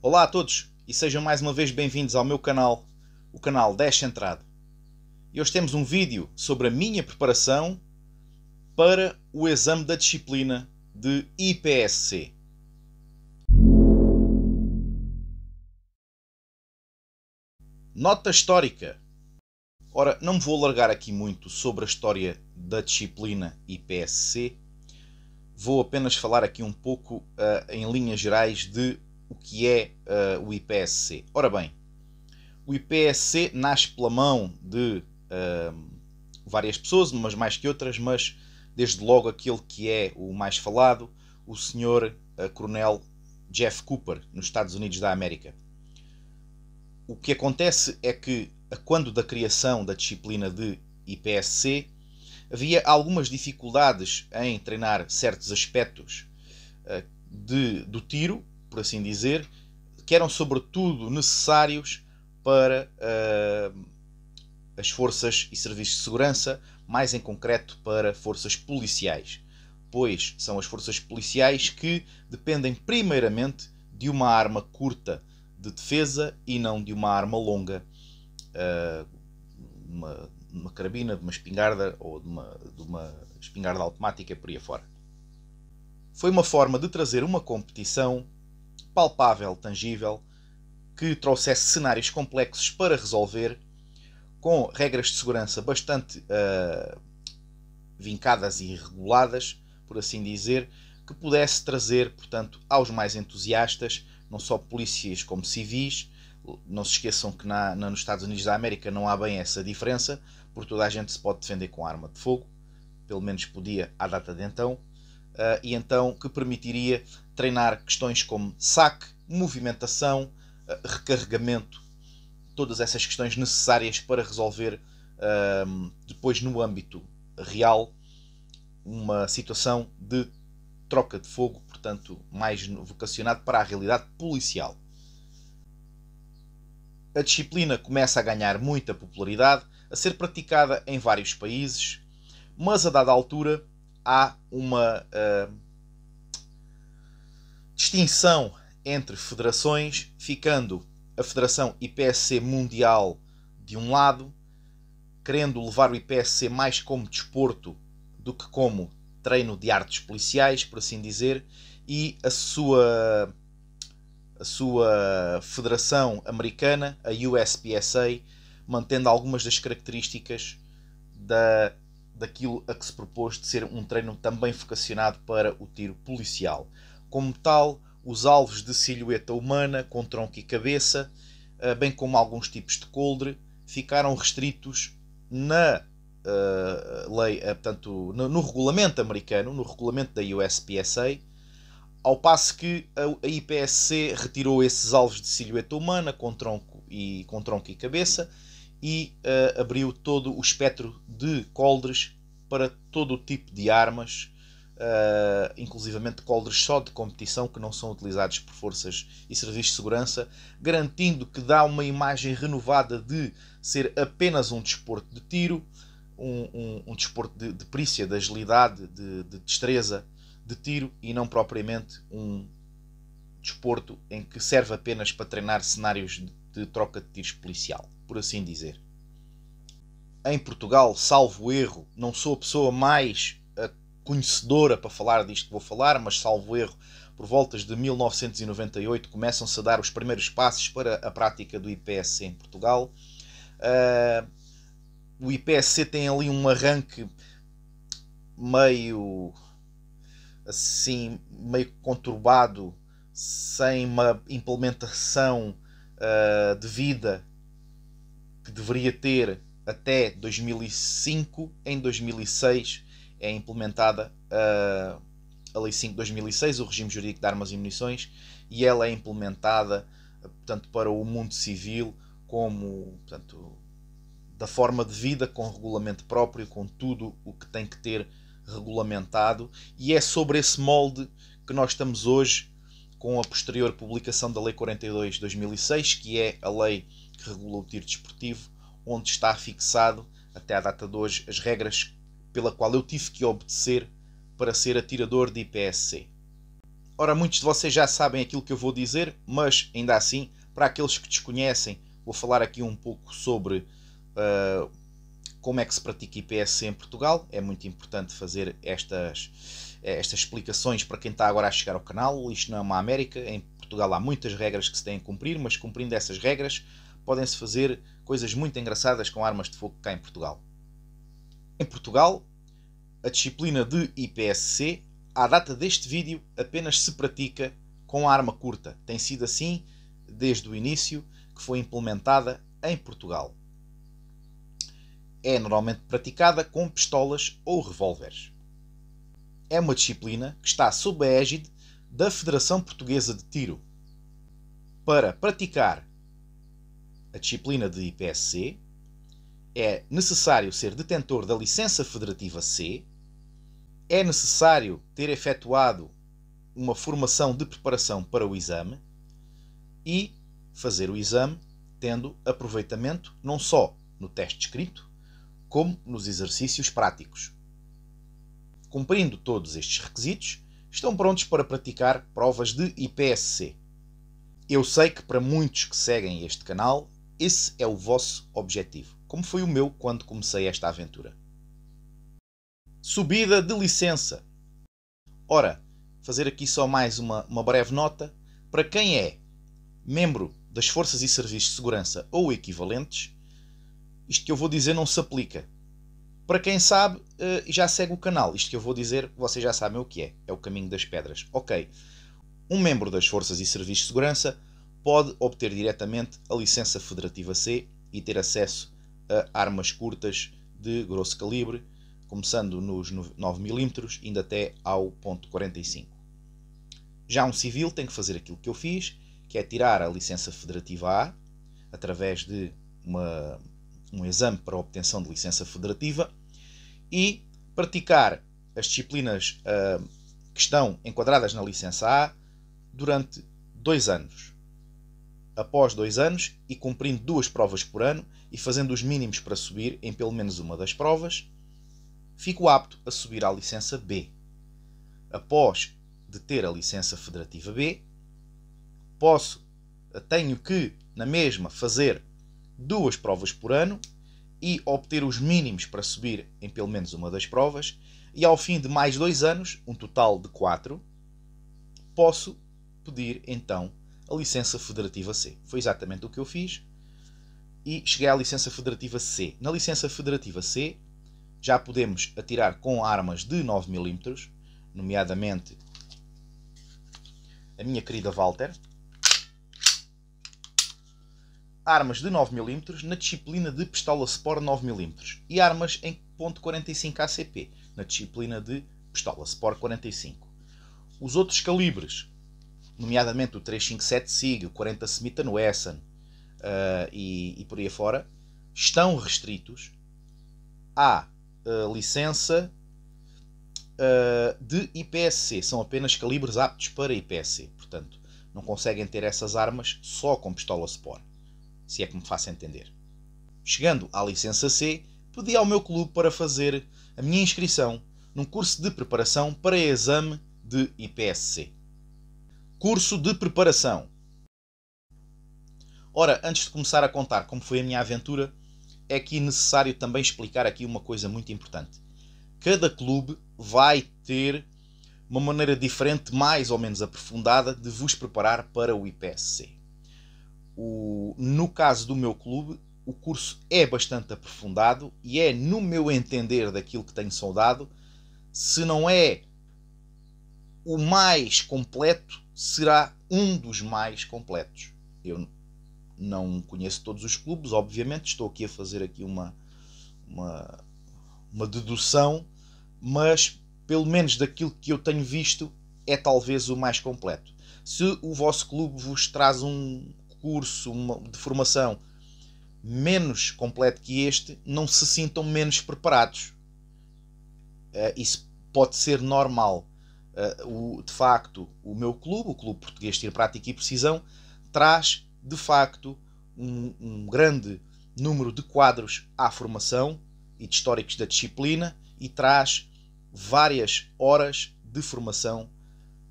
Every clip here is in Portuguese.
Olá a todos e sejam mais uma vez bem-vindos ao meu canal, o canal 10 Centrado. E hoje temos um vídeo sobre a minha preparação para o exame da disciplina de IPSC. Nota histórica. Ora, não me vou alargar aqui muito sobre a história da disciplina IPSC. Vou apenas falar aqui um pouco uh, em linhas gerais de o que é uh, o IPSC. Ora bem, o IPSC nasce pela mão de uh, várias pessoas, umas mais que outras, mas desde logo aquele que é o mais falado, o senhor uh, Coronel Jeff Cooper, nos Estados Unidos da América. O que acontece é que, quando da criação da disciplina de IPSC, havia algumas dificuldades em treinar certos aspectos de, do tiro, por assim dizer, que eram sobretudo necessários para uh, as forças e serviços de segurança, mais em concreto para forças policiais, pois são as forças policiais que dependem primeiramente de uma arma curta de defesa e não de uma arma longa, uh, uma, uma carabina, de uma espingarda ou de uma, de uma espingarda automática por aí fora. Foi uma forma de trazer uma competição palpável, tangível, que trouxesse cenários complexos para resolver, com regras de segurança bastante uh, vincadas e reguladas, por assim dizer, que pudesse trazer, portanto, aos mais entusiastas, não só polícias como civis. Não se esqueçam que na, na, nos Estados Unidos da América não há bem essa diferença, porque toda a gente se pode defender com arma de fogo, pelo menos podia à data de então, uh, e então que permitiria treinar questões como saque, movimentação, eh, recarregamento, todas essas questões necessárias para resolver um, ehm, depois no âmbito real uma situação de troca de fogo, portanto, mais vocacionado para a realidade policial. A disciplina começa a ganhar muita popularidade, a ser praticada em vários países, mas a dada altura há uma uh, distinção entre federações, ficando a Federação IPSC Mundial de um lado, querendo levar o IPSC mais como desporto do que como treino de artes policiais, por assim dizer, e a sua a sua federação americana, a USPSA, mantendo algumas das características da, daquilo a que se propôs de ser um treino também vocacionado para o tiro policial. Como tal, os alvos de silhueta humana, com tronco e cabeça, eh, bem como alguns tipos de coldre, ficaram restritos na uh, lei, uh, portanto, no, no, regulamento americano, no regulamento da USPSA, ao passo que a, a IPSC retirou esses alvos de silhueta humana com tronco e, com tronco e cabeça e uh, abriu todo o espectro de coldres para todo o tipo de armas uh, inclusivamente coldres só de competição que não são utilizados por forças e serviços de segurança, garantindo que dá uma imagem renovada de ser apenas um desporto de tiro, um, um, um desporto de, de, perícia, de agilidade, de, de destreza, de tiro e não propriamente um desporto em que serve apenas para treinar cenários de troca de tiros policial, por assim dizer em Portugal, salvo erro, não sou a pessoa mais conhecedora para falar disto que vou falar, mas salvo erro, por voltas de 1998 começam-se a dar os primeiros passos para a prática do IPSC em Portugal. Uh, o IPSC tem ali um arranque meio assim, meio conturbado, sem uma implementação uh, ah, devida que deveria ter até 2005. Em 2006 é implementada uh, a Lei 5 de 2006, o regime jurídico de armas e munições, e ela é implementada portanto, para o mundo civil como portanto, da forma de vida, com regulamento próprio, com tudo o que tem que ter regulamentado, e é sobre esse molde que nós estamos hoje com a posterior publicação da Lei 42 de 2006, que é a lei que regula o tiro desportivo, onde está fixado, até à data de hoje, as regras pela qual eu tive que obedecer para ser atirador de IPSC. Ora, muitos de vocês já sabem aquilo que eu vou dizer, mas ainda assim, para aqueles que desconhecem, vou falar aqui um pouco sobre uh, como é que se pratica IPSC em Portugal. É muito importante fazer estas, estas explicações para quem está agora a chegar ao canal. Isto não é uma América. Em Portugal há muitas regras que se têm a cumprir, mas cumprindo essas regras podem-se fazer coisas muito engraçadas com armas de fogo cá em Portugal. Em Portugal, a disciplina de IPSC, à data deste vídeo, apenas se pratica com arma curta. Tem sido assim desde o início que foi implementada em Portugal. É normalmente praticada com pistolas ou revólveres. É uma disciplina que está sob a égide da Federação Portuguesa de Tiro. Para praticar a disciplina de IPSC, é necessário ser detentor da licença federativa C, é necessário ter efetuado uma formação de preparação para o exame e fazer o exame tendo aproveitamento não só no teste escrito, como nos exercícios práticos. Cumprindo todos estes requisitos, estão prontos para praticar provas de IPSC. Eu sei que para muitos que seguem este canal, esse é o vosso objetivo como foi o meu quando comecei esta aventura. Subida de licença. Ora, fazer aqui só mais uma, uma breve nota. Para quem é membro das Forças e Serviços de Segurança ou equivalentes, isto que eu vou dizer não se aplica. Para quem sabe e eh, já segue o canal, isto que eu vou dizer, vocês já sabem o que é. É o caminho das pedras. Ok. Um membro das Forças e Serviços de Segurança pode obter diretamente a licença federativa C e ter acesso a armas curtas de grosso calibre, começando nos 9mm, indo até ao ponto 45. Já um civil tem que fazer aquilo que eu fiz, que é tirar a licença federativa A, através de uma, um exame para obtenção de licença federativa, e praticar as disciplinas uh, que estão enquadradas na licença A durante dois anos. Após dois anos e cumprindo duas provas por ano, e fazendo os mínimos para subir em pelo menos uma das provas, fico apto a subir à licença B. Após de ter a licença federativa B, posso, eh, tenho que, na mesma, fazer duas provas por ano e obter os mínimos para subir em pelo menos uma das provas, e ao fim de mais dois anos, um total de quatro, posso pedir então a licença federativa C. Foi exatamente o que eu fiz e cheguei à licença federativa C. Na licença federativa C já podemos atirar com armas de 9mm, nomeadamente a minha querida Walter. Armas de 9mm na disciplina de pistola Sport 9mm e armas em .45 ACP na disciplina de pistola Sport 45. Os outros calibres, nomeadamente o 357 SIG, o 40 Smith Wesson, uh, e, e, por aí afora, estão restritos à uh, licença uh, de IPSC. São apenas calibres aptos para IPSC. Portanto, não conseguem ter essas armas só com pistola Sport, se é que me faço entender. Chegando à licença C, pedi ao meu clube para fazer a minha inscrição num curso de preparação para exame de IPSC. Curso de preparação Ora, antes de começar a contar como foi a minha aventura, é que é necessário também explicar aqui uma coisa muito importante. Cada clube vai ter uma maneira diferente, mais ou menos aprofundada, de vos preparar para o IPSC. O, no caso do meu clube, o curso é bastante aprofundado e é, no meu entender, daquilo que tenho saudado, se não é o mais completo, será um dos mais completos. Eu não conheço todos os clubes, obviamente, estou aqui a fazer aqui uma, uma, uma dedução, mas pelo menos daquilo que eu tenho visto, é talvez o mais completo. Se o vosso clube vos traz um curso uma, de formação menos completo que este, não se sintam menos preparados. Uh, isso pode ser normal. Uh, o, de facto, o meu clube, o Clube Português de Prática e Precisão, traz de facto, um, um grande número de quadros à formação e de históricos da disciplina e traz várias horas de formação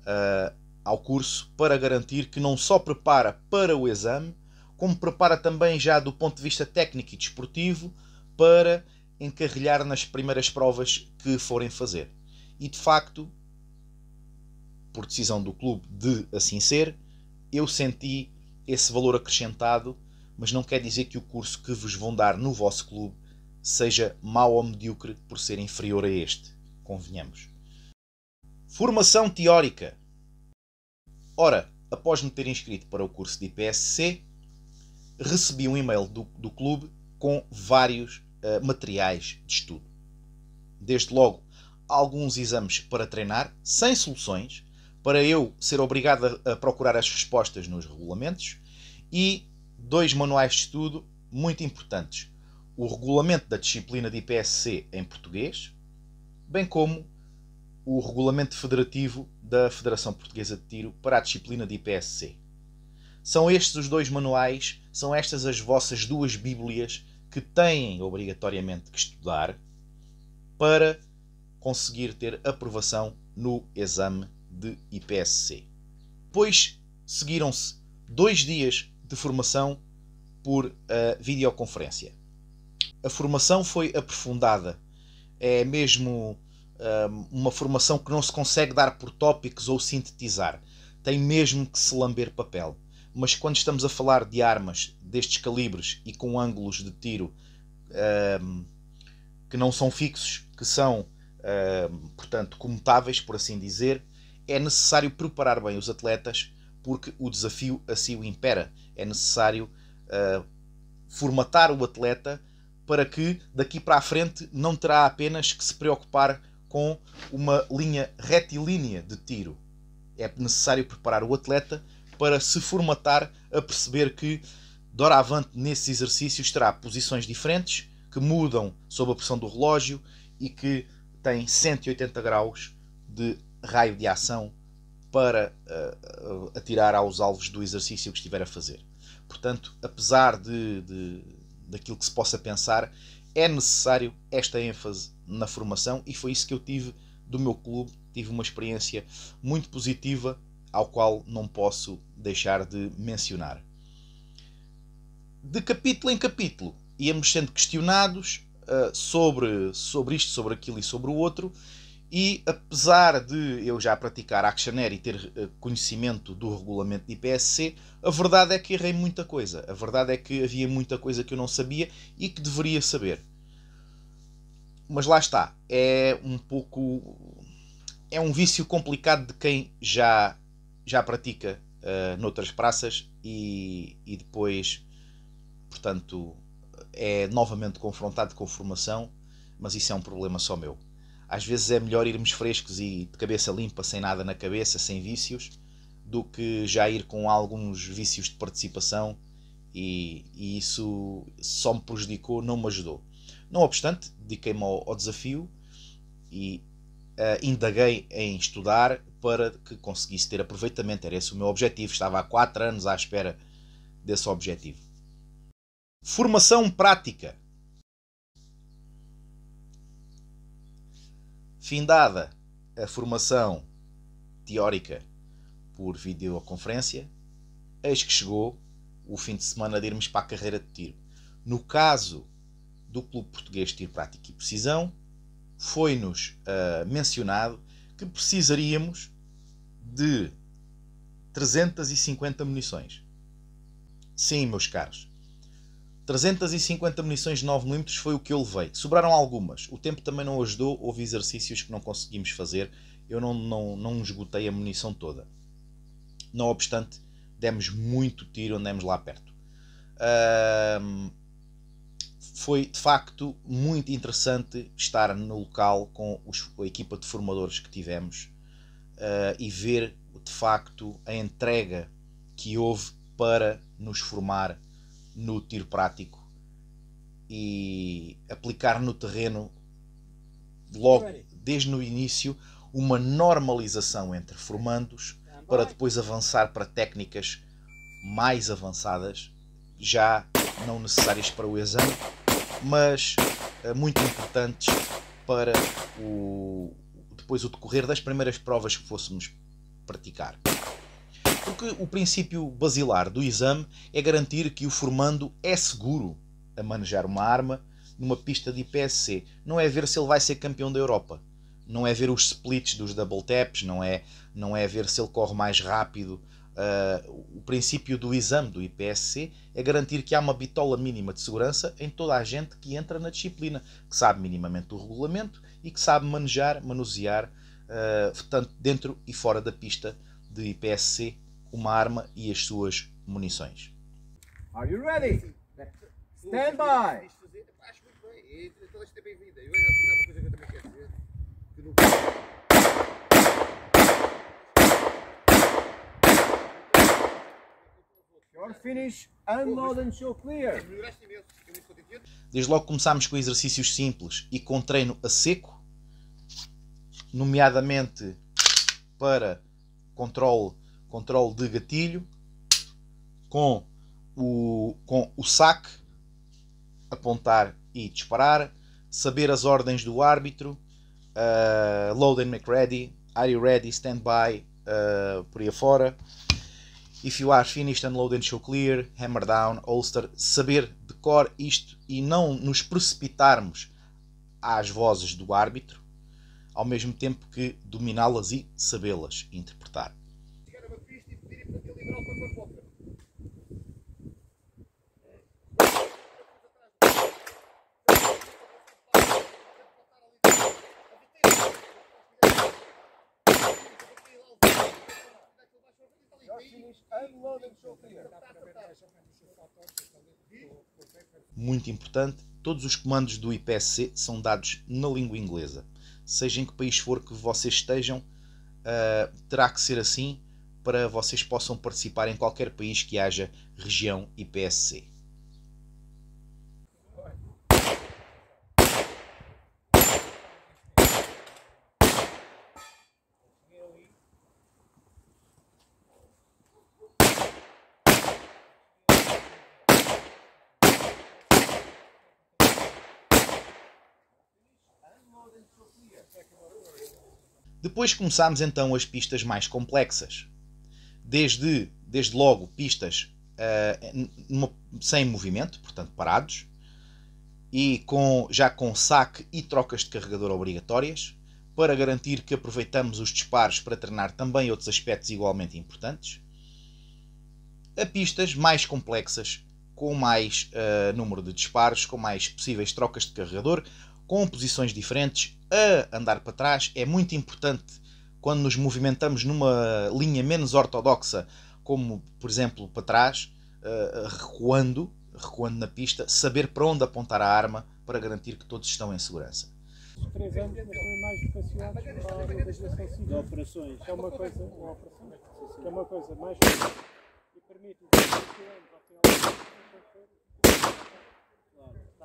uh, ao curso para garantir que não só prepara para o exame, como prepara também já do ponto de vista técnico e desportivo para encarrilhar nas primeiras provas que forem fazer. E de facto, por decisão do clube de assim ser, eu senti esse valor acrescentado, mas não quer dizer que o curso que vos vão dar no vosso clube seja mau ou medíocre por ser inferior a este, convenhamos. Formação teórica. Ora, após me ter inscrito para o curso de IPSC, recebi um e-mail do, do clube com vários uh, materiais de estudo. Desde logo, alguns exames para treinar, sem soluções, para eu ser obrigado a, a procurar as respostas nos regulamentos e dois manuais de estudo muito importantes: o regulamento da disciplina de IPSC em português, bem como o regulamento federativo da Federação Portuguesa de Tiro para a disciplina de IPSC. São estes os dois manuais, são estas as vossas duas bíblias que têm obrigatoriamente que estudar para conseguir ter aprovação no exame de IPSC. Depois seguiram-se dois dias de formação por uh, videoconferência. A formação foi aprofundada, é mesmo eh, uma formação que não se consegue dar por tópicos ou sintetizar, tem mesmo que se lamber papel. Mas quando estamos a falar de armas destes calibres e com ângulos de tiro ehm, que não são fixos, que são, ehm, portanto, comutáveis, por assim dizer, é necessário preparar bem os atletas porque o desafio assim o impera. É necessário uh, formatar o atleta para que daqui para a frente não terá apenas que se preocupar com uma linha retilínea de tiro. É necessário preparar o atleta para se formatar a perceber que doravante nesses exercícios terá posições diferentes que mudam sob a pressão do relógio e que tem 180 graus de raio de ação para uh, atirar aos alvos do exercício que estiver a fazer. Portanto, apesar de, de, daquilo que se possa pensar, é necessário esta ênfase na formação e foi isso que eu tive do meu clube. Tive uma experiência muito positiva, ao qual não posso deixar de mencionar. De capítulo em capítulo, íamos sendo questionados uh, sobre, sobre isto, sobre aquilo e sobre o outro, e apesar de eu já praticar Actionaire e ter eh, conhecimento do regulamento de IPSC, a verdade é que errei muita coisa. A verdade é que havia muita coisa que eu não sabia e que deveria saber. Mas lá está, é um pouco. É um vício complicado de quem já, já pratica uh, noutras praças e, e depois, portanto, é novamente confrontado com formação, mas isso é um problema só meu às vezes é melhor irmos frescos e de cabeça limpa, sem nada na cabeça, sem vícios, do que já ir com alguns vícios de participação e, e isso só me prejudicou, não me ajudou. Não obstante, dediquei-me ao, ao, desafio e uh, indaguei em estudar para que conseguisse ter aproveitamento. Era esse o meu objetivo. Estava há 4 anos à espera desse objetivo. Formação prática. Findada a formação teórica por videoconferência, eis que chegou o fim de semana de irmos para a carreira de tiro. No caso do Clube Português de Tiro Prático e Precisão, foi-nos uh, mencionado que precisaríamos de 350 munições. Sim, meus caros, 350 munições de 9mm foi o que eu levei. Sobraram algumas. O tempo também não ajudou, houve exercícios que não conseguimos fazer. Eu não, não, não esgotei a munição toda. Não obstante, demos muito tiro, andamos lá perto. Uh, foi de facto muito interessante estar no local com os, a equipa de formadores que tivemos uh, e ver de facto a entrega que houve para nos formar no tiro prático e aplicar no terreno logo desde no início uma normalização entre formandos para depois avançar para técnicas mais avançadas, já não necessárias para o exame, mas eh, muito importantes para o, depois o decorrer das primeiras provas que fôssemos praticar. Porque o princípio basilar do exame é garantir que o formando é seguro a manejar uma arma numa pista de IPSC. Não é ver se ele vai ser campeão da Europa. Não é ver os splits dos double taps, não é, não é ver se ele corre mais rápido. Uh, o princípio do exame do IPSC é garantir que há uma bitola mínima de segurança em toda a gente que entra na disciplina, que sabe minimamente o regulamento e que sabe manejar, manusear, uh, tanto dentro e fora da pista de IPSC uma arma e as suas munições. Are you ready? Stand by! Your finish, unload and show clear. Desde logo começámos com exercícios simples e com treino a seco, nomeadamente para controle controle de gatilho, com o, com o saque, apontar e disparar, saber as ordens do árbitro, uh, load and make ready, are you ready, stand by, uh, por aí afora. If you are finished, unload and show clear, hammer down, holster, saber de cor isto e não nos precipitarmos às vozes do árbitro, ao mesmo tempo que dominá-las e sabê-las interpretar. Muito importante, todos os comandos do IPSC são dados na língua inglesa. Seja em que país for que vocês estejam, uh, terá que ser assim para vocês possam participar em qualquer país que haja região IPSC. Depois começámos então as pistas mais complexas desde, desde logo pistas uh, numa, sem movimento, portanto parados, e com, já com saque e trocas de carregador obrigatórias, para garantir que aproveitamos os disparos para treinar também outros aspectos igualmente importantes, a pistas mais complexas, com mais uh, número de disparos, com mais possíveis trocas de carregador, com posições diferentes, a andar para trás. É muito importante quando nos movimentamos numa linha menos ortodoxa, como por exemplo para trás, eh, recuando, recuando na pista, saber para onde apontar a arma para garantir que todos estão em segurança. Os três anos foram mais vocacionados para a área da gestão civil. De operações. É, é uma coisa, mais. e permite-nos, é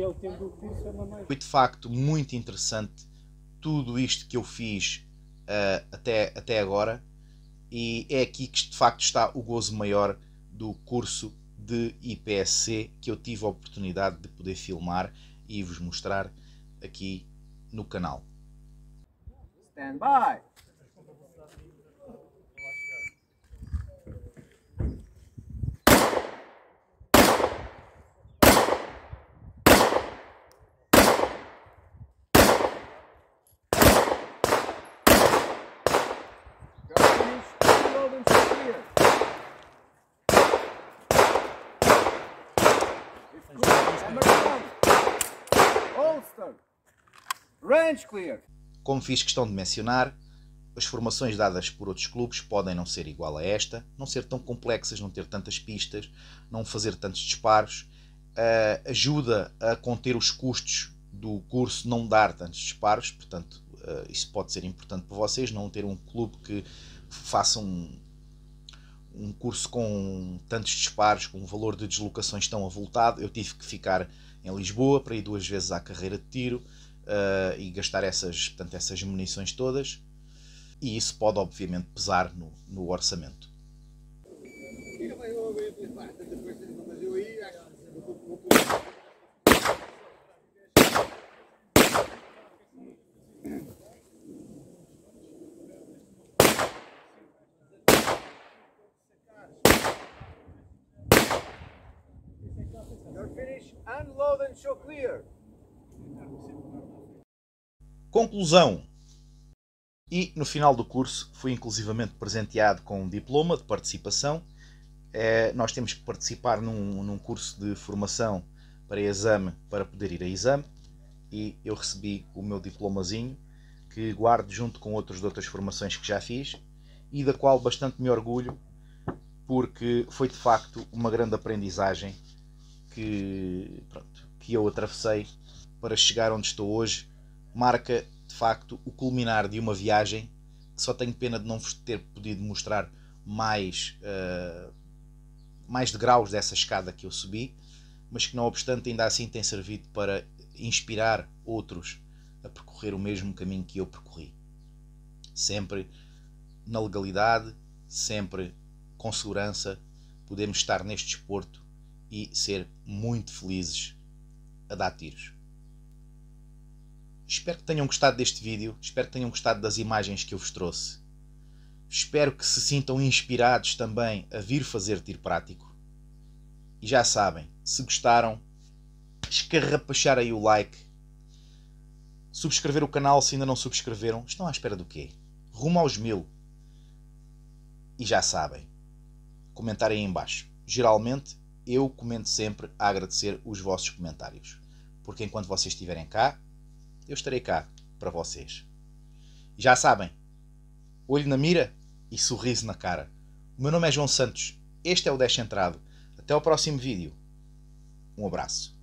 é Foi de facto muito interessante tudo isto que eu fiz uh, até, até agora, e é aqui que de facto está o gozo maior do curso de IPSC que eu tive a oportunidade de poder filmar e vos mostrar aqui no canal. Stand by! Como fiz questão de mencionar, as formações dadas por outros clubes podem não ser igual a esta, não ser tão complexas, não ter tantas pistas, não fazer tantos disparos. Uh, ajuda a conter os custos do curso, não dar tantos disparos, portanto, uh, isso pode ser importante para vocês, não ter um clube que faça um, um curso com tantos disparos, com um valor de deslocações tão avultado, eu tive que ficar em Lisboa para ir duas vezes à carreira de tiro uh, e gastar essas, portanto, essas munições todas. E isso pode, obviamente, pesar no, no orçamento. Conclusão. E no final do curso fui inclusivamente presenteado com um diploma de participação. É, nós temos que participar num, num curso de formação para exame para poder ir a exame e eu recebi o meu diplomazinho que guardo junto com outros de outras formações que já fiz e da qual bastante me orgulho porque foi de facto uma grande aprendizagem que pronto, que eu atravessei para chegar onde estou hoje marca de facto o culminar de uma viagem que só tenho pena de não vos ter podido mostrar mais, uh, mais degraus dessa escada que eu subi, mas que não obstante ainda assim tem servido para inspirar outros a percorrer o mesmo caminho que eu percorri. Sempre na legalidade, sempre com segurança, podemos estar neste desporto e ser muito felizes a dar tiros. Espero que tenham gostado deste vídeo, espero que tenham gostado das imagens que eu vos trouxe. Espero que se sintam inspirados também a vir fazer tiro prático. E já sabem, se gostaram, escarrapachar aí o like, subscrever o canal se ainda não subscreveram. Estão à espera do quê? Rumo aos mil. E já sabem, comentarem aí embaixo. Geralmente eu comento sempre a agradecer os vossos comentários, porque enquanto vocês estiverem cá, eu estarei cá para vocês. Já sabem, olho na mira e sorriso na cara. O meu nome é João Santos, este é o 10 Até ao próximo vídeo. Um abraço.